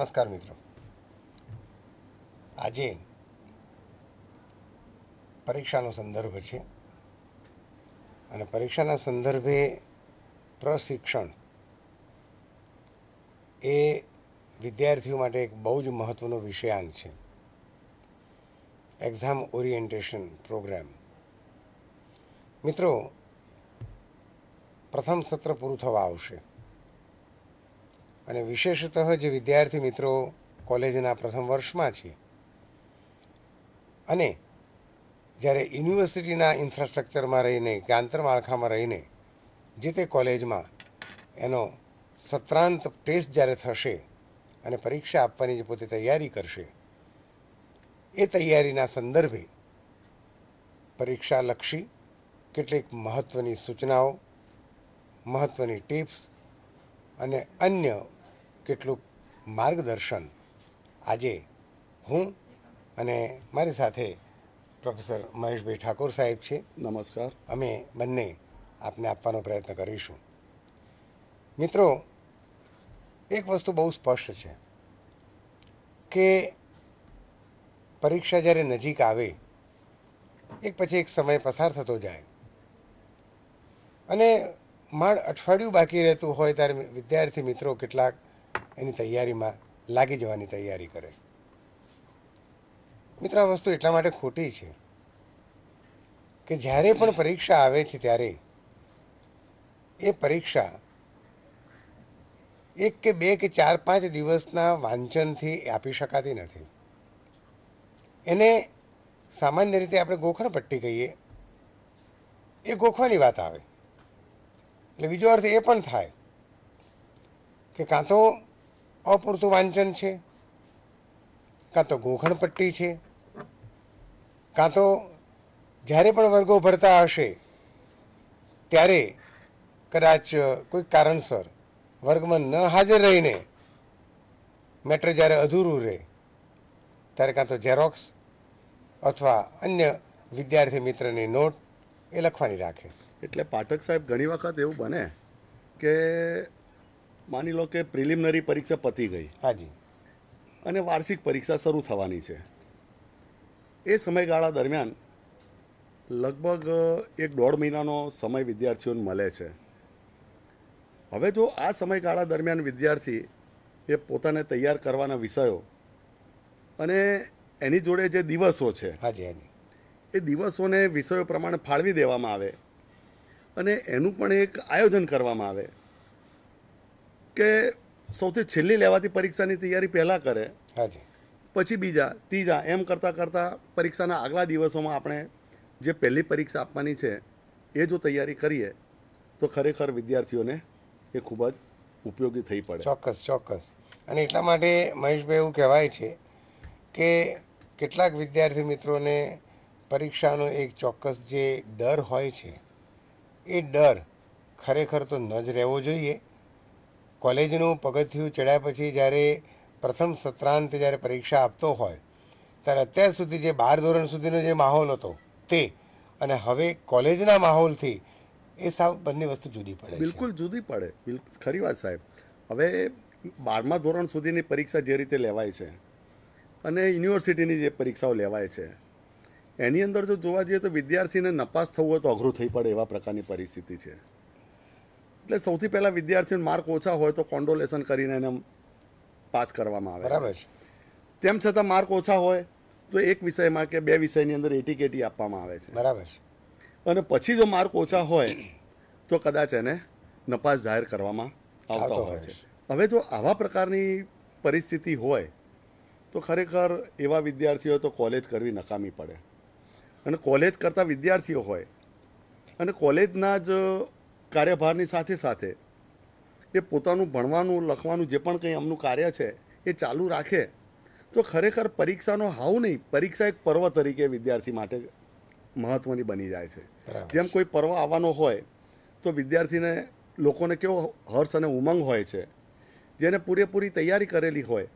નમસ્કાર મિત્રો આજે પરીક્ષાનો સંદર્ભ છે અને પરીક્ષાના સંદર્ભે પ્રશિક્ષણ એ વિદ્યાર્થીઓ માટે એક બહુ જ મહત્ત્વનો વિષયાંક છે એક્ઝામ ઓરિએન્ટેશન પ્રોગ્રામ મિત્રો પ્રથમ સત્ર પૂરું થવા આવશે અને વિશેષતઃ જે વિદ્યાર્થી મિત્રો કોલેજના પ્રથમ વર્ષમાં છે અને જ્યારે યુનિવર્સિટીના ઇન્ફ્રાસ્ટ્રક્ચરમાં રહીને કે આંતરમાળખામાં રહીને જે તે કોલેજમાં એનો સત્રાંત ટેસ્ટ જ્યારે થશે અને પરીક્ષા આપવાની જે પોતે તૈયારી કરશે એ તૈયારીના સંદર્ભે પરીક્ષાલક્ષી કેટલીક મહત્ત્વની સૂચનાઓ મહત્ત્વની ટિપ્સ અને અન્ય કેટલું માર્ગદર્શન આજે હું અને મારી સાથે પ્રોફેસર મહેશભાઈ ઠાકોર સાહેબ છે નમસ્કાર અમે બંને આપને આપવાનો પ્રયત્ન કરીશું મિત્રો એક વસ્તુ બહુ સ્પષ્ટ છે કે પરીક્ષા જ્યારે નજીક આવે એક પછી એક સમય પસાર થતો જાય અને માંડ અઠવાડિયું બાકી રહેતું હોય ત્યારે વિદ્યાર્થી મિત્રો કેટલાક એની તૈયારીમાં લાગી જવાની તૈયારી કરે મિત્ર આ વસ્તુ એટલા માટે ખોટી છે કે જ્યારે પણ પરીક્ષા આવે છે ત્યારે એ પરીક્ષા એક કે બે કે ચાર પાંચ દિવસના વાંચનથી આપી શકાતી નથી એને સામાન્ય રીતે આપણે ગોખણપટ્ટી કહીએ એ ગોખવાની વાત આવે એટલે બીજો અર્થ એ પણ થાય કે કાં તો અપૂરતું વાંચન છે કાં તો ગોખણપટ્ટી છે કાં તો જ્યારે પણ વર્ગો ભરતા હશે ત્યારે કદાચ કોઈ કારણસર વર્ગમાં ન હાજર રહીને મેટર જ્યારે અધૂરું રહે ત્યારે કાં તો ઝેરોક્સ અથવા અન્ય વિદ્યાર્થી મિત્રની નોટ એ લખવાની રાખે એટલે પાઠક સાહેબ ઘણી વખત એવું બને કે માની લો કે પ્રિલિમિનરી પરીક્ષા પતી ગઈ હાજી અને વાર્ષિક પરીક્ષા શરૂ થવાની છે એ સમયગાળા દરમિયાન લગભગ એક દોઢ મહિનાનો સમય વિદ્યાર્થીઓને મળે છે હવે જો આ સમયગાળા દરમિયાન વિદ્યાર્થી એ પોતાને તૈયાર કરવાના વિષયો અને એની જોડે જે દિવસો છે હાજી હાજી એ દિવસોને વિષયો પ્રમાણે ફાળવી દેવામાં આવે અને એનું પણ એક આયોજન કરવામાં આવે કે સૌથી છેલ્લી લેવાતી પરીક્ષાની તૈયારી પહેલાં કરે હાજી પછી બીજા ત્રીજા એમ કરતાં કરતાં પરીક્ષાના આગલા દિવસોમાં આપણે જે પહેલી પરીક્ષા આપવાની છે એ જો તૈયારી કરીએ તો ખરેખર વિદ્યાર્થીઓને એ ખૂબ જ ઉપયોગી થઈ પડે ચોક્કસ ચોક્કસ અને એટલા માટે મહેશભાઈ એવું કહેવાય છે કે કેટલાક વિદ્યાર્થી મિત્રોને પરીક્ષાનો એક ચોક્કસ જે ડર હોય છે એ ડર ખરેખર તો ન જ રહેવો જોઈએ કોલેજનું પગથિયું ચડ્યા પછી જ્યારે પ્રથમ સત્રાંત જ્યારે પરીક્ષા આપતો હોય ત્યારે અત્યાર સુધી જે બાર ધોરણ સુધીનો જે માહોલ હતો તે અને હવે કોલેજના માહોલથી એ સાવ બંને વસ્તુ જુદી પડે બિલકુલ જુદી પડે બિલકુલ ખરી વાત સાહેબ હવે બારમા ધોરણ સુધીની પરીક્ષા જે રીતે લેવાય છે અને યુનિવર્સિટીની જે પરીક્ષાઓ લેવાય છે એની અંદર જો જોવા જઈએ તો વિદ્યાર્થીને નપાસ થવું હોય તો અઘરું થઈ પડે એવા પ્રકારની પરિસ્થિતિ છે એટલે સૌથી પહેલાં વિદ્યાર્થીઓને માર્ક ઓછા હોય તો કોન્ડોલેશન કરીને એને પાસ કરવામાં આવે બરાબર છે તેમ છતાં માર્ક ઓછા હોય તો એક વિષયમાં કે બે વિષયની અંદર એટી કેટી આપવામાં આવે છે બરાબર અને પછી જો માર્ક ઓછા હોય તો કદાચ એને નપાસ જાહેર કરવામાં આવતો હોય છે હવે જો આવા પ્રકારની પરિસ્થિતિ હોય તો ખરેખર એવા વિદ્યાર્થીઓ તો કોલેજ કરવી નકામી પડે અને કોલેજ કરતા વિદ્યાર્થીઓ હોય અને કોલેજના જ કાર્યભારની સાથે સાથે એ પોતાનું ભણવાનું લખવાનું જે પણ કંઈ એમનું કાર્ય છે એ ચાલુ રાખે તો ખરેખર પરીક્ષાનો હાવ નહીં પરીક્ષા એક પર્વ તરીકે વિદ્યાર્થી માટે મહત્ત્વની બની જાય છે જેમ કોઈ પર્વ આવવાનો હોય તો વિદ્યાર્થીને લોકોને કેવો હર્ષ અને ઉમંગ હોય છે જેને પૂરેપૂરી તૈયારી કરેલી હોય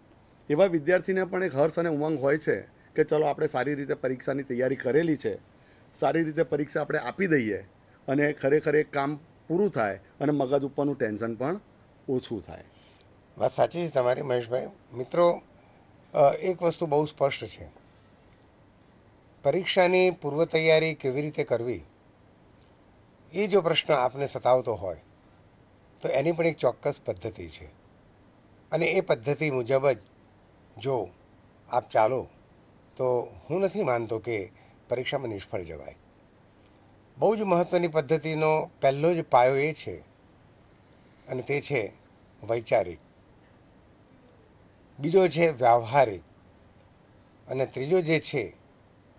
એવા વિદ્યાર્થીને પણ એક હર્ષ અને ઉમંગ હોય છે કે ચલો આપણે સારી રીતે પરીક્ષાની તૈયારી કરેલી છે સારી રીતે પરીક્ષા આપણે આપી દઈએ અને ખરેખર એક કામ પૂરું થાય અને મગજ ઉપરનું ટેન્શન પણ ઓછું થાય વાત સાચી છે તમારી મહેશભાઈ મિત્રો એક વસ્તુ બહુ સ્પષ્ટ છે પરીક્ષાની પૂર્વ તૈયારી કેવી રીતે કરવી એ જો પ્રશ્ન આપને સતાવતો હોય તો એની પણ એક ચોક્કસ પદ્ધતિ છે અને એ પદ્ધતિ મુજબ જ જો આપ ચાલો તો હું નથી માનતો કે પરીક્ષામાં નિષ્ફળ જવાય બહુ જ મહત્ત્વની પદ્ધતિનો પહેલો જ પાયો એ છે અને તે છે વૈચારિક બીજો છે વ્યવહારિક અને ત્રીજો જે છે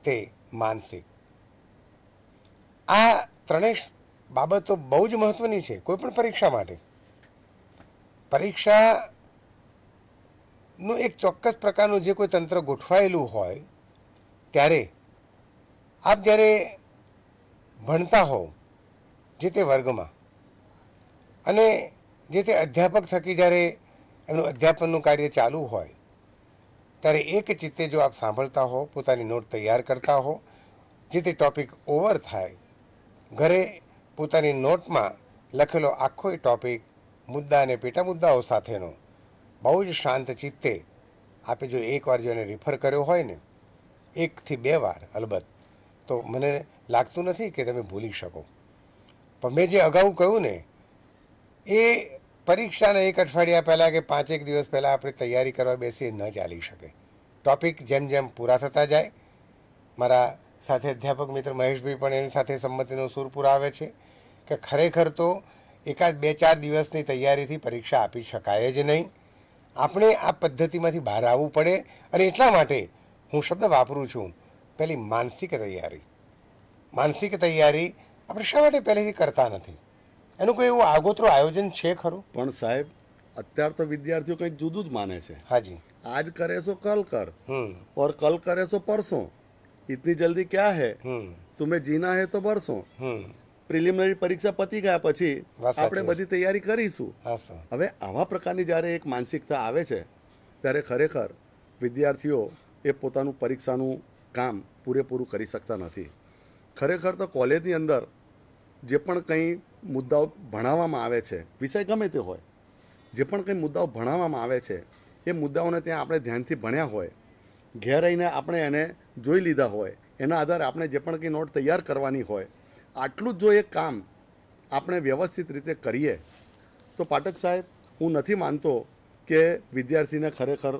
તે માનસિક આ ત્રણેય બાબતો બહુ જ મહત્ત્વની છે કોઈપણ પરીક્ષા માટે પરીક્ષાનું એક ચોક્કસ પ્રકારનું જે કોઈ તંત્ર ગોઠવાયેલું હોય ત્યારે આપ જ્યારે ભણતા હોવ જે તે વર્ગમાં અને જે તે અધ્યાપક થકી જ્યારે એમનું અધ્યાપનનું કાર્ય ચાલુ હોય ત્યારે એક ચિત્તે જો આપ સાંભળતા હો પોતાની નોટ તૈયાર કરતા હો જે તે ટૉપિક ઓવર થાય ઘરે પોતાની નોટમાં લખેલો આખો એ ટૉપિક મુદ્દા અને પેટા મુદ્દાઓ સાથેનો બહુ જ શાંત ચિત્તે આપે જો એકવાર જો એને રિફર કર્યો હોય ને એકથી બે વાર અલબત્ત તો મને લાગતું નથી કે તમે ભૂલી શકો પણ મેં જે અગાઉ કહ્યું ને એ પરીક્ષાના એક અઠવાડિયા પહેલાં કે પાંચેક દિવસ પહેલાં આપણે તૈયારી કરવા બેસીએ ન ચાલી શકે ટૉપિક જેમ જેમ પૂરા થતા જાય મારા સાથે અધ્યાપક મિત્ર મહેશભાઈ પણ એની સાથે સંમતિનો સૂર પુરાવે છે કે ખરેખર તો એકાદ બે ચાર દિવસની તૈયારીથી પરીક્ષા આપી શકાય જ નહીં આપણે આ પદ્ધતિમાંથી બહાર આવવું પડે અને એટલા માટે હું શબ્દ વાપરું છું પહેલી માનસિક તૈયારી માનસિક તૈયારી આપણે શા માટે પહેલેથી કરતા નથી એનું કોઈ એવું આગોતરું આયોજન છે ખરું પણ સાહેબ અત્યાર તો વિદ્યાર્થીઓ કંઈક જુદું જ માને છે હાજી આજ કરે સો કલ કર ઓર કલ કરે સો પરસો ઇતની જલ્દી ક્યાં હે તુમે જીના હે તો બરસો પ્રિલિમિનરી પરીક્ષા પતી ગયા પછી આપણે બધી તૈયારી કરીશું હવે આવા પ્રકારની જ્યારે એક માનસિકતા આવે છે ત્યારે ખરેખર વિદ્યાર્થીઓ એ પોતાનું પરીક્ષાનું કામ પૂરેપૂરું કરી શકતા નથી ખરેખર તો કોલેજની અંદર જે પણ કંઈ મુદ્દાઓ ભણાવવામાં આવે છે વિષય ગમે તે હોય જે પણ કંઈ મુદ્દાઓ ભણાવવામાં આવે છે એ મુદ્દાઓને ત્યાં આપણે ધ્યાનથી ભણ્યા હોય ઘેર રહીને આપણે એને જોઈ લીધા હોય એના આધારે આપણે જે પણ કંઈ નોટ તૈયાર કરવાની હોય આટલું જ જો એ કામ આપણે વ્યવસ્થિત રીતે કરીએ તો પાઠક સાહેબ હું નથી માનતો કે વિદ્યાર્થીને ખરેખર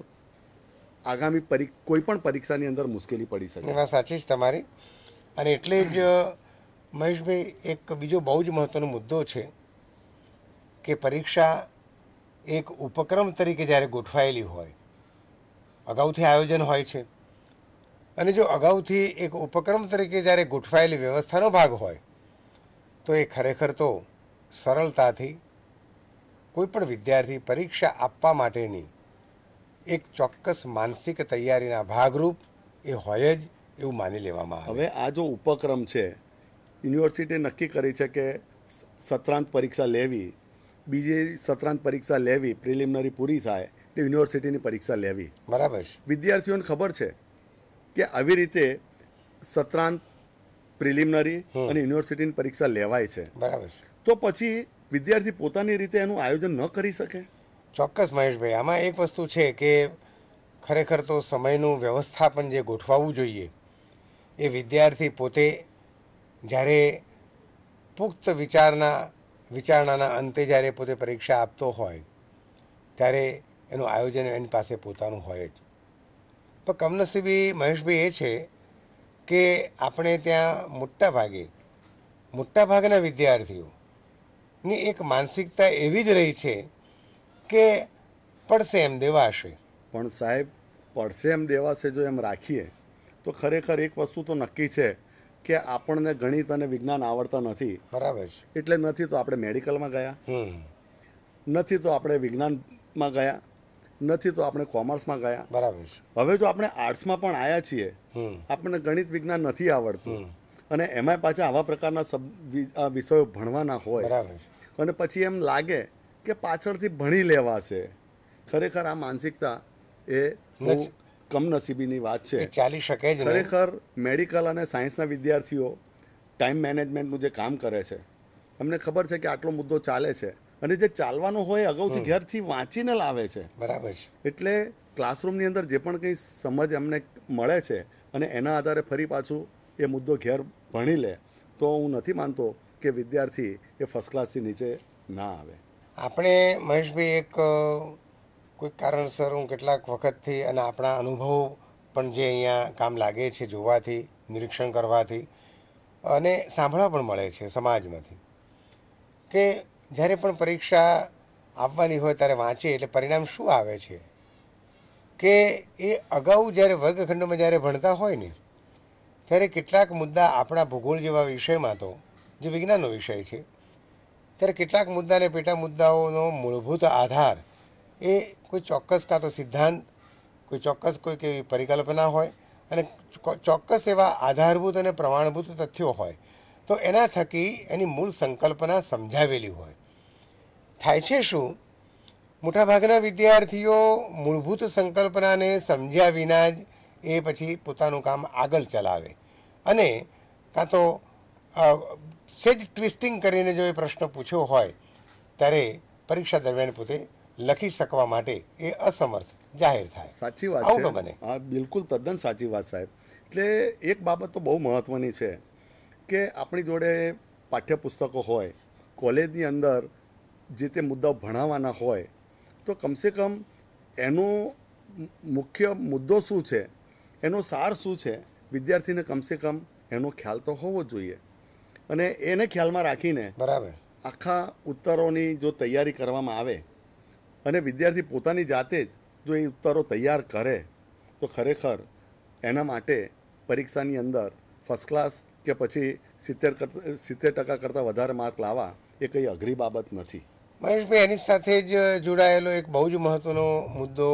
આગામી પરી કોઈ પણ પરીક્ષાની અંદર મુશ્કેલી પડી શકે વાત સાચી જ તમારી અને એટલે જ મહેશભાઈ એક બીજો બહુ જ મહત્ત્વનો મુદ્દો છે કે પરીક્ષા એક ઉપક્રમ તરીકે જ્યારે ગોઠવાયેલી હોય અગાઉથી આયોજન હોય છે અને જો અગાઉથી એક ઉપક્રમ તરીકે જ્યારે ગોઠવાયેલી વ્યવસ્થાનો ભાગ હોય તો એ ખરેખર તો સરળતાથી કોઈપણ વિદ્યાર્થી પરીક્ષા આપવા માટેની એક ચોક્કસ માનસિક તૈયારીના ભાગરૂપ એ હોય જ એવું માની લેવામાં આવે હવે આ જો ઉપક્રમ છે યુનિવર્સિટી નક્કી કરી છે કે સત્રાંત પરીક્ષા લેવી બીજી સત્રાંત પરીક્ષા લેવી પ્રિલિમિનરી પૂરી થાય તે યુનિવર્સિટીની પરીક્ષા લેવી બરાબર વિદ્યાર્થીઓને ખબર છે કે આવી રીતે સત્રાંત પ્રિલિમિનરી અને યુનિવર્સિટીની પરીક્ષા લેવાય છે બરાબર તો પછી વિદ્યાર્થી પોતાની રીતે એનું આયોજન ન કરી શકે ચોક્કસ મહેશભાઈ આમાં એક વસ્તુ છે કે ખરેખર તો સમયનું વ્યવસ્થાપન જે ગોઠવાવું જોઈએ એ વિદ્યાર્થી પોતે જ્યારે પુખ્ત વિચારના વિચારણાના અંતે જ્યારે પોતે પરીક્ષા આપતો હોય ત્યારે એનું આયોજન એની પાસે પોતાનું હોય જ પણ કમનસીબી મહેશભાઈ એ છે કે આપણે ત્યાં મોટાભાગે મોટાભાગના વિદ્યાર્થીઓની એક માનસિકતા એવી જ રહી છે કે પડશે એમ દેવાશે પણ સાહેબ પડશે એમ દેવાશે જો એમ રાખીએ તો ખરેખર એક વસ્તુ તો નક્કી છે કે આપણને ગણિત અને વિજ્ઞાન આવડતા નથી બરાબર છે એટલે નથી તો આપણે મેડિકલમાં ગયા નથી તો આપણે વિજ્ઞાનમાં ગયા નથી તો આપણે કોમર્સમાં ગયા બરાબર છે હવે જો આપણે આર્ટ્સમાં પણ આવ્યા છીએ આપણને ગણિત વિજ્ઞાન નથી આવડતું અને એમાં પાછા આવા પ્રકારના વિષયો ભણવાના હોય અને પછી એમ લાગે કે પાછળથી ભણી લેવાશે ખરેખર આ માનસિકતા એ બહુ કમનસીબીની વાત છે ચાલી શકે ખરેખર મેડિકલ અને સાયન્સના વિદ્યાર્થીઓ ટાઈમ મેનેજમેન્ટનું જે કામ કરે છે અમને ખબર છે કે આટલો મુદ્દો ચાલે છે અને જે ચાલવાનો હોય અગાઉથી ઘેરથી વાંચીને લાવે છે બરાબર છે એટલે ક્લાસરૂમની અંદર જે પણ કંઈ સમજ અમને મળે છે અને એના આધારે ફરી પાછું એ મુદ્દો ઘેર ભણી લે તો હું નથી માનતો કે વિદ્યાર્થી એ ફર્સ્ટ ક્લાસથી નીચે ના આવે આપણે મહેશભાઈ એક કોઈક કારણસર હું કેટલાક વખતથી અને આપણા અનુભવો પણ જે અહીંયા કામ લાગે છે જોવાથી નિરીક્ષણ કરવાથી અને સાંભળવા પણ મળે છે સમાજમાંથી કે જ્યારે પણ પરીક્ષા આપવાની હોય ત્યારે વાંચે એટલે પરિણામ શું આવે છે કે એ અગાઉ જ્યારે વર્ગખંડોમાં જ્યારે ભણતા હોય ને ત્યારે કેટલાક મુદ્દા આપણા ભૂગોળ જેવા વિષયમાં તો જે વિજ્ઞાનનો વિષય છે ત્યારે કેટલાક મુદ્દાને પેટા મુદ્દાઓનો મૂળભૂત આધાર એ કોઈ ચોક્કસ કાં તો સિદ્ધાંત કોઈ ચોક્કસ કોઈક એવી પરિકલ્પના હોય અને ચોક્કસ એવા આધારભૂત અને પ્રમાણભૂત તથ્યો હોય તો એના થકી એની મૂળ સંકલ્પના સમજાવેલી હોય થાય છે શું મોટાભાગના વિદ્યાર્થીઓ મૂળભૂત સંકલ્પનાને સમજ્યા વિના જ એ પછી પોતાનું કામ આગળ ચલાવે અને કાં તો સેજ ટ્વિસ્ટિંગ કરીને જો એ પ્રશ્ન પૂછ્યો હોય ત્યારે પરીક્ષા દરમિયાન પોતે લખી શકવા માટે એ અસમર્થ જાહેર થાય સાચી વાત છે બને હા બિલકુલ તદ્દન સાચી વાત સાહેબ એટલે એક બાબત તો બહુ મહત્ત્વની છે કે આપણી જોડે પાઠ્યપુસ્તકો હોય કોલેજની અંદર જે તે મુદ્દાઓ ભણાવવાના હોય તો કમસે કમ એનો મુખ્ય મુદ્દો શું છે એનો સાર શું છે વિદ્યાર્થીને કમસે કમ એનો ખ્યાલ તો હોવો જોઈએ અને એને ખ્યાલમાં રાખીને બરાબર આખા ઉત્તરોની જો તૈયારી કરવામાં આવે અને વિદ્યાર્થી પોતાની જાતે જ જો એ ઉત્તરો તૈયાર કરે તો ખરેખર એના માટે પરીક્ષાની અંદર ફર્સ્ટ ક્લાસ કે પછી સિત્તેર કરતા સિત્તેર ટકા કરતાં વધારે માર્ક લાવવા એ કંઈ અઘરી બાબત નથી મહેશભાઈ એની સાથે જ જોડાયેલો એક બહુ જ મહત્ત્વનો મુદ્દો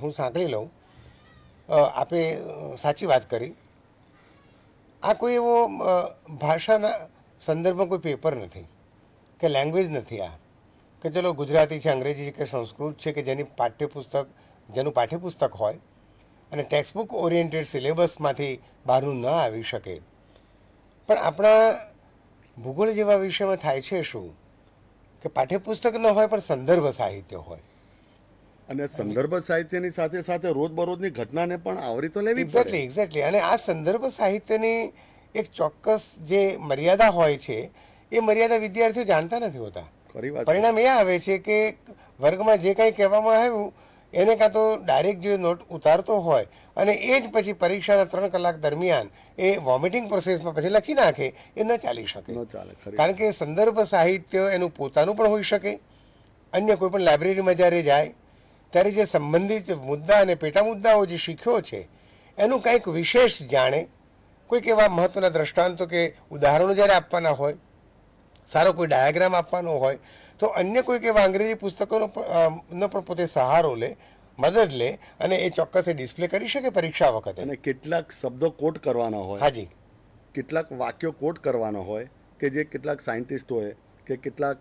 હું સાંકળી લઉં આપે સાચી વાત કરી આ કોઈ એવો ભાષાના સંદર્ભમાં કોઈ પેપર નથી કે લેંગ્વેજ નથી આ કે ચલો ગુજરાતી છે અંગ્રેજી છે કે સંસ્કૃત છે કે જેની પાઠ્યપુસ્તક જેનું પાઠ્યપુસ્તક હોય અને ટેક્સ્ટબુક ઓરિએન્ટેડ સિલેબસમાંથી બહારનું ન આવી શકે પણ આપણા ભૂગોળ જેવા વિષયમાં થાય છે શું કે પાઠ્યપુસ્તક ન હોય પણ સંદર્ભ સાહિત્ય હોય અને સંદર્ભ સાહિત્યની સાથે સાથે રોજબરોજની ઘટનાને પણ આવરી તો લેવી એક્ઝેક્ટલી એક્ઝેક્ટલી અને આ સંદર્ભ સાહિત્યની એક ચોક્કસ જે મર્યાદા હોય છે એ મર્યાદા વિદ્યાર્થીઓ જાણતા નથી હોતા પરિણામ એ આવે છે કે વર્ગમાં જે કંઈ કહેવામાં આવ્યું એને કાં તો ડાયરેક્ટ જે નોટ ઉતારતો હોય અને એ જ પછી પરીક્ષાના ત્રણ કલાક દરમિયાન એ વોમિટિંગ પ્રોસેસમાં પછી લખી નાખે એ ન ચાલી શકે કારણ કે સંદર્ભ સાહિત્ય એનું પોતાનું પણ હોઈ શકે અન્ય કોઈ પણ લાઇબ્રેરીમાં જ્યારે જાય ત્યારે જે સંબંધિત મુદ્દા અને પેટા મુદ્દાઓ જે શીખ્યો છે એનું કંઈક વિશેષ જાણે કોઈક એવા મહત્ત્વના દ્રષ્ટાંતો કે ઉદાહરણો જ્યારે આપવાના હોય સારો કોઈ ડાયાગ્રામ આપવાનો હોય તો અન્ય કોઈક એવા અંગ્રેજી પુસ્તકોનો નો પણ પોતે સહારો લે મદદ લે અને એ ચોક્કસ ડિસ્પ્લે કરી શકે પરીક્ષા વખતે અને કેટલાક શબ્દો કોટ કરવાના હોય હાજી કેટલાક વાક્યો કોટ કરવાના હોય કે જે કેટલાક સાયન્ટિસ્ટ હોય કે કેટલાક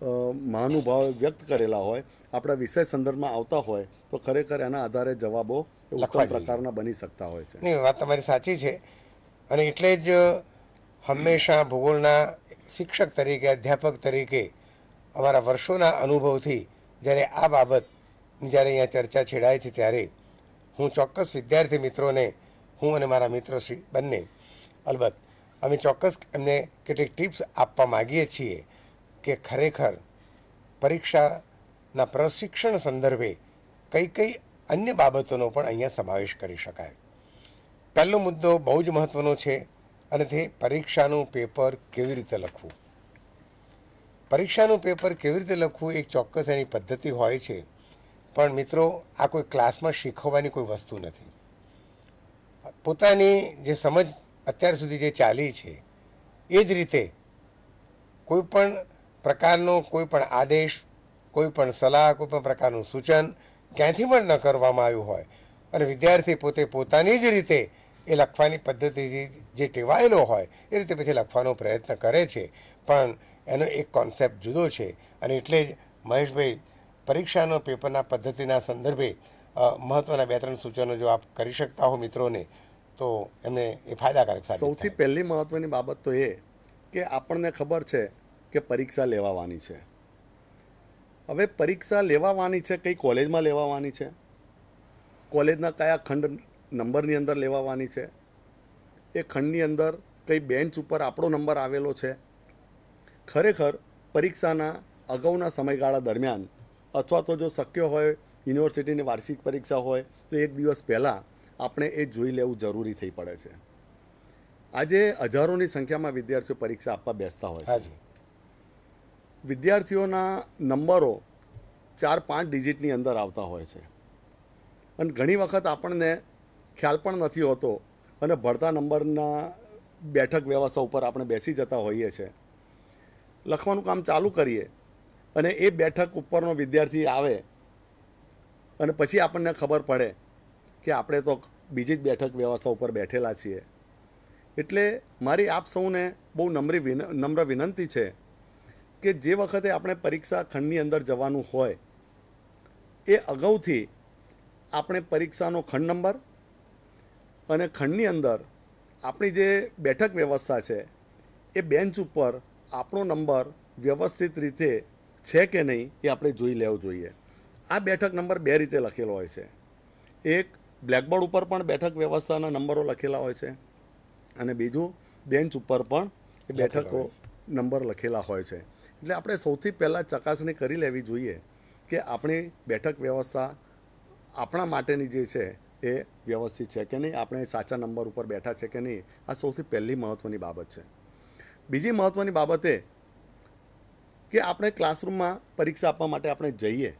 મહાનુભાવે વ્યક્ત કરેલા હોય આપણા વિષય સંદર્ભમાં આવતા હોય તો ખરેખર એના આધારે જવાબો ઉત્તમ પ્રકારના બની શકતા હોય છે નહીં વાત તમારી સાચી છે અને એટલે જ હંમેશા ભૂગોળના શિક્ષક તરીકે અધ્યાપક તરીકે અમારા વર્ષોના અનુભવથી જ્યારે આ બાબત જ્યારે અહીંયા ચર્ચા છેડાય છે ત્યારે હું ચોક્કસ વિદ્યાર્થી મિત્રોને હું અને મારા મિત્રો બંને અલબત્ત અમે ચોક્કસ એમને કેટલીક ટિપ્સ આપવા માગીએ છીએ કે ખરેખર પરીક્ષાના પ્રશિક્ષણ સંદર્ભે કઈ કઈ અન્ય બાબતોનો પણ અહીંયા સમાવેશ કરી શકાય પહેલો મુદ્દો બહુ જ મહત્ત્વનો છે અને તે પરીક્ષાનું પેપર કેવી રીતે લખવું પરીક્ષાનું પેપર કેવી રીતે લખવું એક ચોક્કસ એની પદ્ધતિ હોય છે પણ મિત્રો આ કોઈ ક્લાસમાં શીખવવાની કોઈ વસ્તુ નથી પોતાની જે સમજ અત્યાર સુધી જે ચાલી છે એ જ રીતે કોઈ પણ પ્રકારનો કોઈ પણ આદેશ કોઈ પણ સલાહ કોઈ પણ પ્રકારનું સૂચન ક્યાંથી પણ ન કરવામાં આવ્યું હોય અને વિદ્યાર્થી પોતે પોતાની જ રીતે એ લખવાની પદ્ધતિ જે ટેવાયેલો હોય એ રીતે પછી લખવાનો પ્રયત્ન કરે છે પણ એનો એક કોન્સેપ્ટ જુદો છે અને એટલે જ મહેશભાઈ પરીક્ષાનો પેપરના પદ્ધતિના સંદર્ભે મહત્ત્વના બે ત્રણ સૂચનો જો આપ કરી શકતા હો મિત્રોને તો એમને એ ફાયદાકારક સૌથી પહેલી મહત્ત્વની બાબત તો એ કે આપણને ખબર છે કે પરીક્ષા લેવાવાની છે હવે પરીક્ષા લેવાવાની છે કઈ કોલેજમાં લેવાવાની છે કોલેજના કયા ખંડ નંબરની અંદર લેવાવાની છે એ ખંડની અંદર કઈ બેન્ચ ઉપર આપણો નંબર આવેલો છે ખરેખર પરીક્ષાના અગાઉના સમયગાળા દરમિયાન અથવા તો જો શક્ય હોય યુનિવર્સિટીની વાર્ષિક પરીક્ષા હોય તો એક દિવસ પહેલાં આપણે એ જોઈ લેવું જરૂરી થઈ પડે છે આજે હજારોની સંખ્યામાં વિદ્યાર્થીઓ પરીક્ષા આપવા બેસતા હોય છે વિદ્યાર્થીઓના નંબરો ચાર પાંચ ડિજિટની અંદર આવતા હોય છે અને ઘણી વખત આપણને ખ્યાલ પણ નથી હોતો અને ભરતા નંબરના બેઠક વ્યવસ્થા ઉપર આપણે બેસી જતા હોઈએ છીએ લખવાનું કામ ચાલુ કરીએ અને એ બેઠક ઉપરનો વિદ્યાર્થી આવે અને પછી આપણને ખબર પડે કે આપણે તો બીજી જ બેઠક વ્યવસ્થા ઉપર બેઠેલા છીએ એટલે મારી આપ સૌને બહુ નમ્રી વિન નમ્ર વિનંતી છે કે જે વખતે આપણે પરીક્ષા ખંડની અંદર જવાનું હોય એ અગાઉથી આપણે પરીક્ષાનો ખંડ નંબર અને ખંડની અંદર આપણી જે બેઠક વ્યવસ્થા છે એ બેન્ચ ઉપર આપણો નંબર વ્યવસ્થિત રીતે છે કે નહીં એ આપણે જોઈ લેવો જોઈએ આ બેઠક નંબર બે રીતે લખેલો હોય છે એક બ્લેકબોર્ડ ઉપર પણ બેઠક વ્યવસ્થાના નંબરો લખેલા હોય છે અને બીજું બેન્ચ ઉપર પણ એ બેઠકો નંબર લખેલા હોય છે એટલે આપણે સૌથી પહેલાં ચકાસણી કરી લેવી જોઈએ કે આપણી બેઠક વ્યવસ્થા આપણા માટેની જે છે એ વ્યવસ્થિત છે કે નહીં આપણે સાચા નંબર ઉપર બેઠા છે કે નહીં આ સૌથી પહેલી મહત્ત્વની બાબત છે બીજી મહત્ત્વની બાબત એ કે આપણે ક્લાસરૂમમાં પરીક્ષા આપવા માટે આપણે જઈએ